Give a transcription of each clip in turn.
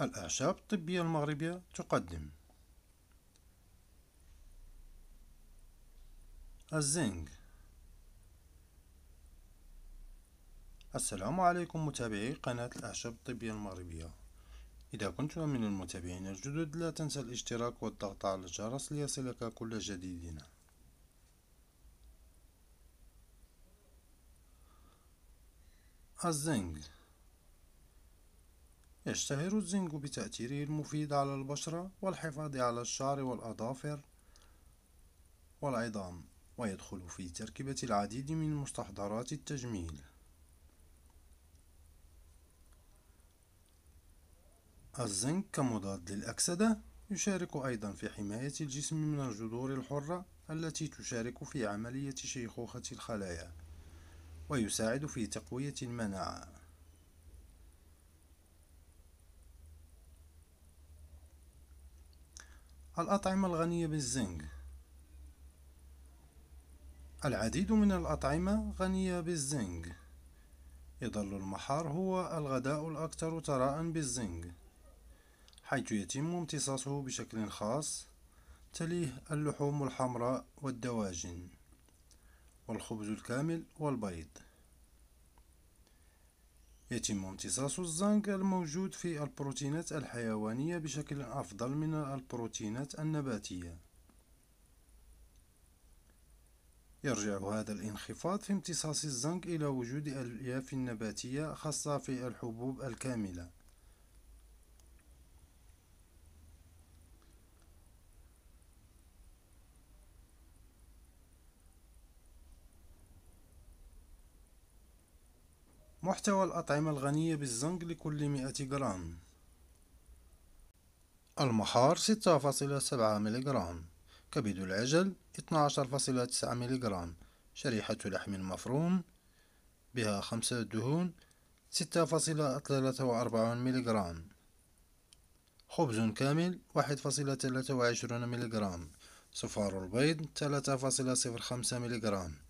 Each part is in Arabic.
الأعشاب الطبية المغربية تقدم الزنك السلام عليكم متابعي قناة الأعشاب الطبية المغربية إذا كنت من المتابعين الجدد لا تنسى الاشتراك والضغط على الجرس ليصلك كل جديدنا الزنك يشتهر الزنك بتأثيره المفيد على البشرة والحفاظ على الشعر والأظافر والعظام ويدخل في تركيبة العديد من مستحضرات التجميل الزنك كمضاد للأكسدة يشارك أيضا في حماية الجسم من الجذور الحرة التي تشارك في عملية شيخوخة الخلايا ويساعد في تقوية المناعة الأطعمة الغنية بالزنك العديد من الأطعمة غنية بالزنك يظل المحار هو الغداء الأكثر ثراء بالزنك حيث يتم امتصاصه بشكل خاص تليه اللحوم الحمراء والدواجن والخبز الكامل والبيض يتم امتصاص الزنك الموجود في البروتينات الحيوانية بشكل أفضل من البروتينات النباتية يرجع هذا الانخفاض في امتصاص الزنك إلى وجود الألياف النباتية خاصة في الحبوب الكاملة محتوى الأطعمة الغنية بالزنك لكل 100 جرام المحار 6.7 ملغرام كبد العجل 12.9 ملغرام شريحة لحم مفروم بها خمسة دهون 6.43 ملغرام خبز كامل 1.23 ملغرام صفار البيض 3.05 ملغرام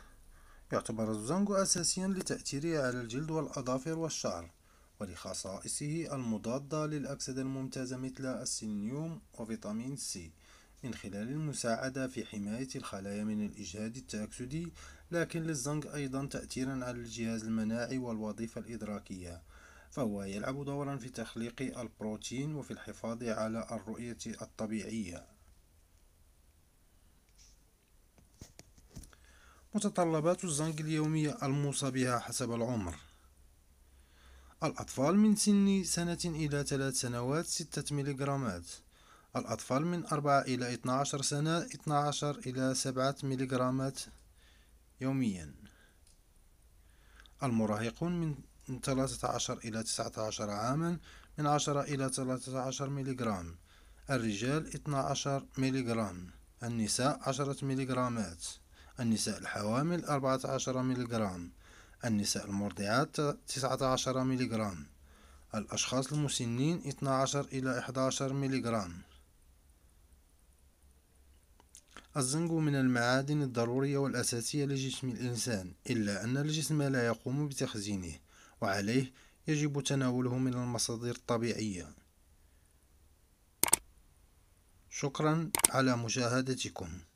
يعتبر الزنج أساسيا لتأثيره على الجلد والأظافر والشعر ولخصائصه المضادة للأكسدة الممتازة مثل السيلينيوم وفيتامين سي من خلال المساعدة في حماية الخلايا من الإجهاد التأكسدي لكن للزنج أيضا تأثيرا على الجهاز المناعي والوظيفة الإدراكية فهو يلعب دورا في تخليق البروتين وفي الحفاظ على الرؤية الطبيعية متطلبات الزنق اليومية الموصى بها حسب العمر الأطفال من سن سنة إلى ثلاث سنوات ستة ميليغرامات الأطفال من أربعة إلى اثنا عشر سنة اثنا عشر إلى سبعة ميليغرامات يوميا المراهقون من ثلاثة عشر إلى تسعة عشر عاما من عشرة إلى ثلاثة عشر ميليغرام الرجال اثنا عشر ميليغرام النساء عشرة ميليغرامات النساء الحوامل 14 ملغرام النساء المرضعات 19 ملغرام الأشخاص المسنين 12 إلى 11 ملغرام الزنك من المعادن الضرورية والأساسية لجسم الإنسان إلا أن الجسم لا يقوم بتخزينه وعليه يجب تناوله من المصادر الطبيعية شكرا على مشاهدتكم